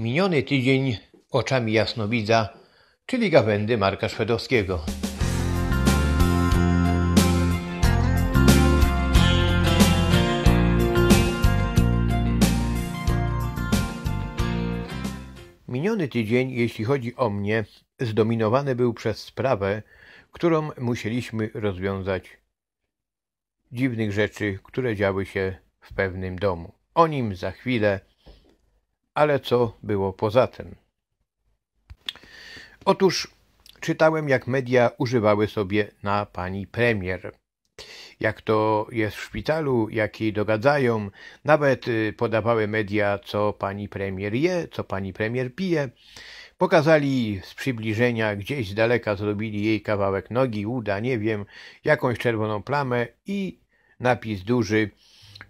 Miniony tydzień oczami jasnowidza, czyli gawędy Marka Szwedowskiego. Miniony tydzień, jeśli chodzi o mnie, zdominowany był przez sprawę, którą musieliśmy rozwiązać. Dziwnych rzeczy, które działy się w pewnym domu. O nim za chwilę. Ale co było poza tym? Otóż czytałem, jak media używały sobie na pani premier. Jak to jest w szpitalu, jak jej dogadzają, nawet y, podawały media, co pani premier je, co pani premier pije. Pokazali z przybliżenia, gdzieś z daleka zrobili jej kawałek nogi, uda, nie wiem, jakąś czerwoną plamę i napis duży.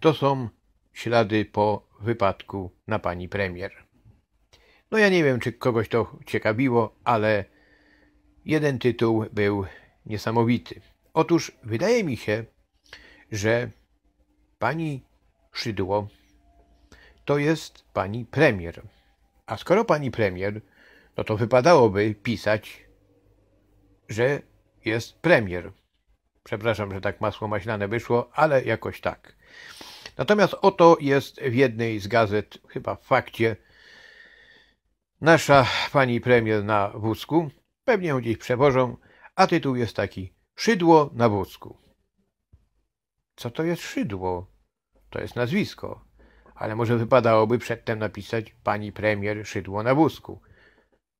To są ślady po wypadku na pani premier. No ja nie wiem, czy kogoś to ciekawiło, ale jeden tytuł był niesamowity. Otóż wydaje mi się, że pani Szydło to jest pani premier. A skoro pani premier, no to wypadałoby pisać, że jest premier. Przepraszam, że tak masło maślane wyszło, ale jakoś tak. Natomiast oto jest w jednej z gazet, chyba w fakcie, nasza pani premier na wózku. Pewnie ją gdzieś przewożą, a tytuł jest taki: Szydło na wózku. Co to jest szydło? To jest nazwisko, ale może wypadałoby przedtem napisać pani premier szydło na wózku,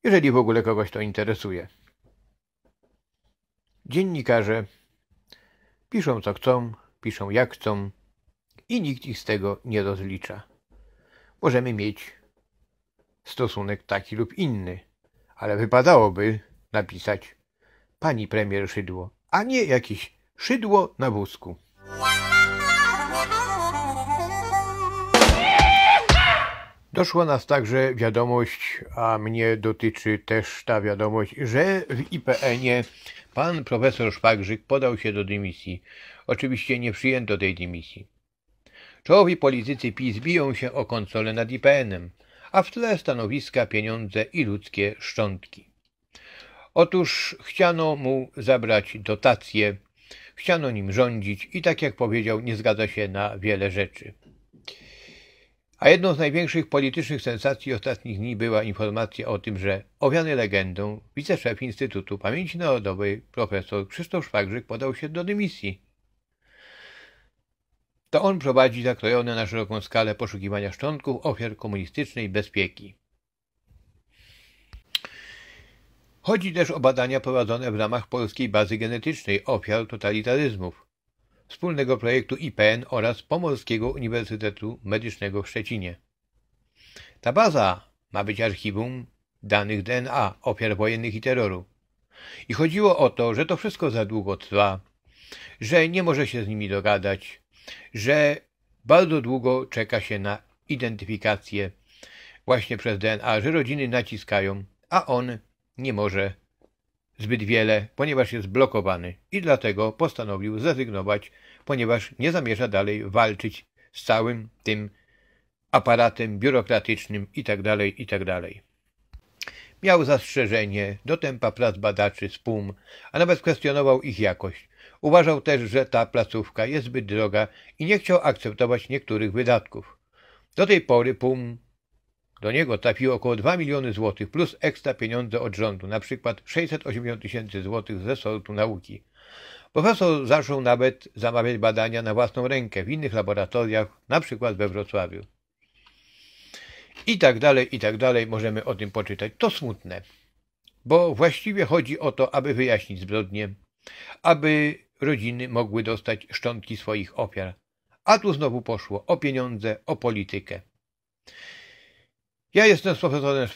jeżeli w ogóle kogoś to interesuje. Dziennikarze piszą co chcą, piszą jak chcą, i nikt ich z tego nie rozlicza. Możemy mieć stosunek taki lub inny, ale wypadałoby napisać pani premier Szydło, a nie jakieś szydło na wózku. Doszła nas także wiadomość, a mnie dotyczy też ta wiadomość, że w IPN-ie pan profesor Szwagrzyk podał się do dymisji. Oczywiście nie przyjęto tej dymisji. Czołowi politycy PiS biją się o konsolę nad IPN-em, a w tle stanowiska, pieniądze i ludzkie szczątki. Otóż chciano mu zabrać dotacje, chciano nim rządzić i tak jak powiedział, nie zgadza się na wiele rzeczy. A jedną z największych politycznych sensacji ostatnich dni była informacja o tym, że owiany legendą wiceszef Instytutu Pamięci Narodowej profesor Krzysztof Szwagrzyk podał się do dymisji to on prowadzi zakrojone na szeroką skalę poszukiwania szczątków ofiar komunistycznej bezpieki. Chodzi też o badania prowadzone w ramach polskiej bazy genetycznej ofiar totalitaryzmów, wspólnego projektu IPN oraz Pomorskiego Uniwersytetu Medycznego w Szczecinie. Ta baza ma być archiwum danych DNA ofiar wojennych i terroru. I chodziło o to, że to wszystko za długo trwa, że nie może się z nimi dogadać, że bardzo długo czeka się na identyfikację właśnie przez DNA, że rodziny naciskają, a on nie może zbyt wiele, ponieważ jest blokowany i dlatego postanowił zrezygnować, ponieważ nie zamierza dalej walczyć z całym tym aparatem biurokratycznym itd. Tak itd. Tak Miał zastrzeżenie do tempa prac badaczy z PUM, a nawet kwestionował ich jakość. Uważał też, że ta placówka jest zbyt droga i nie chciał akceptować niektórych wydatków. Do tej pory PUM do niego trafiło około 2 miliony złotych plus ekstra pieniądze od rządu, na przykład 680 tysięcy złotych ze sortu nauki. Profesor zaczął nawet zamawiać badania na własną rękę w innych laboratoriach, na przykład we Wrocławiu. I tak dalej, i tak dalej, możemy o tym poczytać. To smutne, bo właściwie chodzi o to, aby wyjaśnić zbrodnie, aby rodziny mogły dostać szczątki swoich ofiar. A tu znowu poszło o pieniądze, o politykę. Ja jestem z profesorem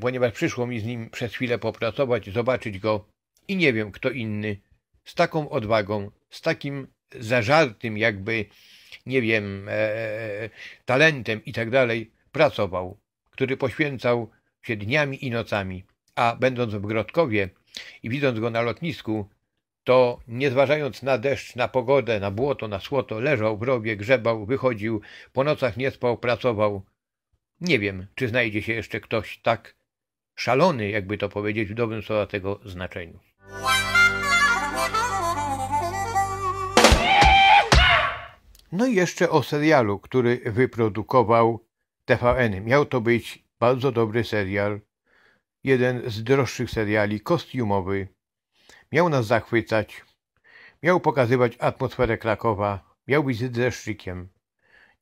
ponieważ przyszło mi z nim przez chwilę popracować, zobaczyć go i nie wiem kto inny z taką odwagą, z takim zażartym jakby, nie wiem, e, e talentem i tak dalej pracował, który poświęcał się dniami i nocami, a będąc w Grodkowie i widząc go na lotnisku, to nie zważając na deszcz, na pogodę, na błoto, na słoto, leżał w robie, grzebał, wychodził, po nocach nie spał, pracował. Nie wiem, czy znajdzie się jeszcze ktoś tak szalony, jakby to powiedzieć w dobrym słowa tego znaczeniu. No i jeszcze o serialu, który wyprodukował TVN. Miał to być bardzo dobry serial, jeden z droższych seriali, kostiumowy, Miał nas zachwycać, miał pokazywać atmosferę Krakowa, miał być dreszczykiem.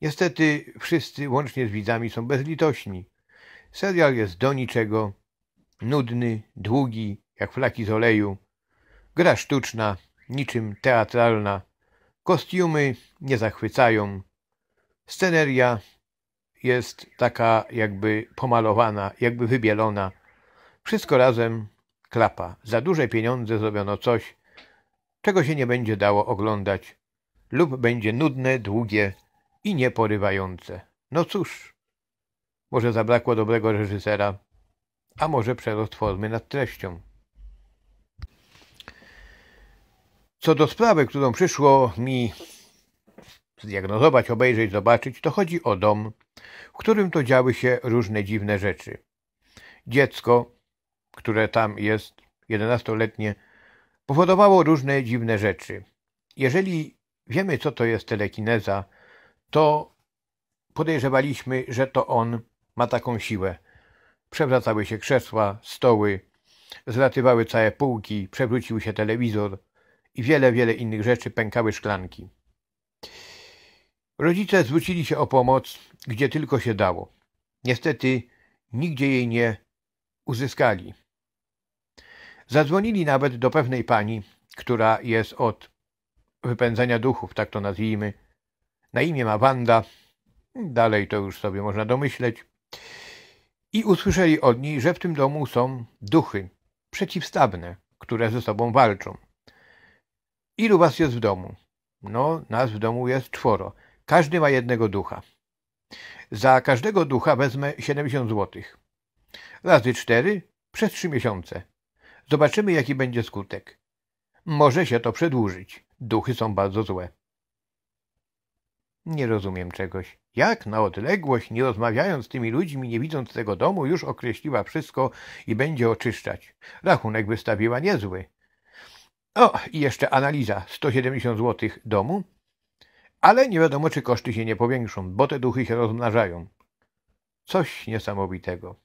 Niestety wszyscy, łącznie z widzami, są bezlitośni. Serial jest do niczego, nudny, długi, jak flaki z oleju. Gra sztuczna, niczym teatralna. Kostiumy nie zachwycają. Sceneria jest taka jakby pomalowana, jakby wybielona. Wszystko razem klapa. Za duże pieniądze zrobiono coś, czego się nie będzie dało oglądać lub będzie nudne, długie i nieporywające. No cóż, może zabrakło dobrego reżysera, a może przerost formy nad treścią. Co do sprawy, którą przyszło mi zdiagnozować, obejrzeć, zobaczyć, to chodzi o dom, w którym to działy się różne dziwne rzeczy. Dziecko, które tam jest, 11-letnie, powodowało różne dziwne rzeczy. Jeżeli wiemy, co to jest telekineza, to podejrzewaliśmy, że to on ma taką siłę. Przewracały się krzesła, stoły, zlatywały całe półki, przewrócił się telewizor i wiele, wiele innych rzeczy, pękały szklanki. Rodzice zwrócili się o pomoc, gdzie tylko się dało. Niestety nigdzie jej nie uzyskali. Zadzwonili nawet do pewnej pani, która jest od wypędzania duchów, tak to nazwijmy. Na imię ma Wanda. Dalej to już sobie można domyśleć. I usłyszeli od niej, że w tym domu są duchy przeciwstawne, które ze sobą walczą. Ilu was jest w domu? No, nas w domu jest czworo. Każdy ma jednego ducha. Za każdego ducha wezmę 70 zł. Razy cztery przez trzy miesiące. Zobaczymy, jaki będzie skutek. Może się to przedłużyć. Duchy są bardzo złe. Nie rozumiem czegoś. Jak na odległość, nie rozmawiając z tymi ludźmi, nie widząc tego domu, już określiła wszystko i będzie oczyszczać. Rachunek wystawiła niezły. O, i jeszcze analiza. 170 zł domu. Ale nie wiadomo, czy koszty się nie powiększą, bo te duchy się rozmnażają. Coś niesamowitego.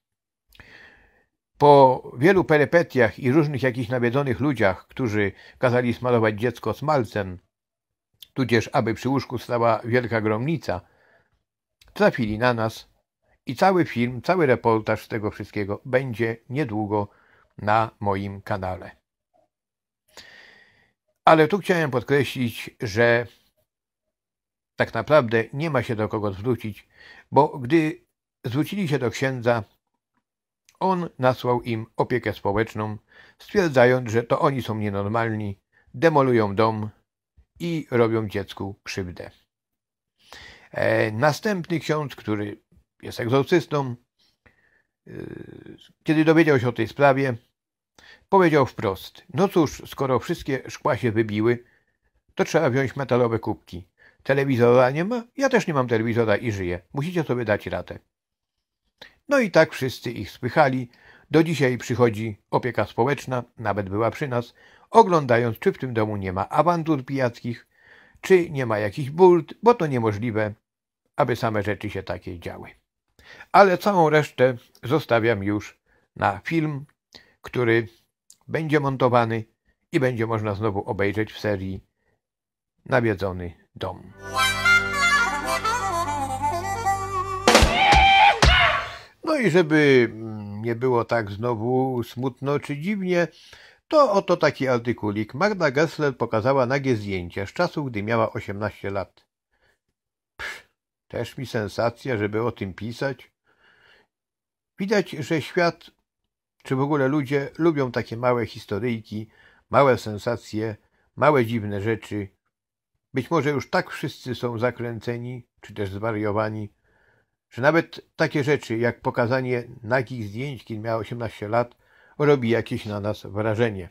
Po wielu perypetiach i różnych jakichś nawiedzonych ludziach, którzy kazali smalować dziecko smalcem, tudzież aby przy łóżku stała wielka gromnica, trafili na nas i cały film, cały reportaż z tego wszystkiego będzie niedługo na moim kanale. Ale tu chciałem podkreślić, że tak naprawdę nie ma się do kogo zwrócić, bo gdy zwrócili się do księdza, on nasłał im opiekę społeczną, stwierdzając, że to oni są nienormalni, demolują dom i robią dziecku krzywdę. E, następny ksiądz, który jest egzorcystą, e, kiedy dowiedział się o tej sprawie, powiedział wprost: No cóż, skoro wszystkie szkła się wybiły, to trzeba wziąć metalowe kubki. Telewizora nie ma? Ja też nie mam telewizora i żyję. Musicie sobie dać ratę. No i tak wszyscy ich spychali. Do dzisiaj przychodzi opieka społeczna, nawet była przy nas, oglądając, czy w tym domu nie ma awantur pijackich, czy nie ma jakichś burt, bo to niemożliwe, aby same rzeczy się takie działy. Ale całą resztę zostawiam już na film, który będzie montowany i będzie można znowu obejrzeć w serii Nawiedzony Dom. No i żeby mm, nie było tak znowu smutno czy dziwnie, to oto taki artykulik. Magda Gessler pokazała nagie zdjęcia z czasu, gdy miała 18 lat. Pff, też mi sensacja, żeby o tym pisać. Widać, że świat, czy w ogóle ludzie, lubią takie małe historyjki, małe sensacje, małe dziwne rzeczy. Być może już tak wszyscy są zakręceni, czy też zwariowani, że nawet takie rzeczy jak pokazanie nagich zdjęć, kiedy miała 18 lat, robi jakieś na nas wrażenie.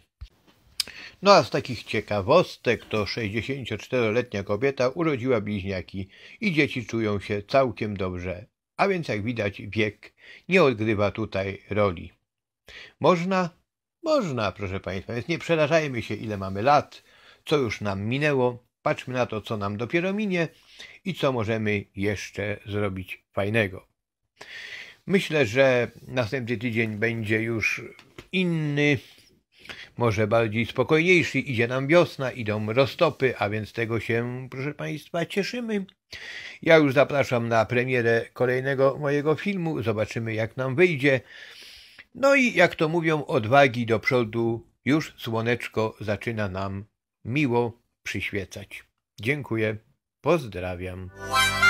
No a z takich ciekawostek to 64-letnia kobieta urodziła bliźniaki i dzieci czują się całkiem dobrze, a więc jak widać wiek nie odgrywa tutaj roli. Można? Można, proszę Państwa, więc nie przerażajmy się ile mamy lat, co już nam minęło, Patrzmy na to, co nam dopiero minie i co możemy jeszcze zrobić fajnego. Myślę, że następny tydzień będzie już inny, może bardziej spokojniejszy. Idzie nam wiosna, idą roztopy, a więc tego się, proszę Państwa, cieszymy. Ja już zapraszam na premierę kolejnego mojego filmu. Zobaczymy, jak nam wyjdzie. No i jak to mówią, odwagi do przodu. Już słoneczko zaczyna nam miło przyświecać. Dziękuję. Pozdrawiam.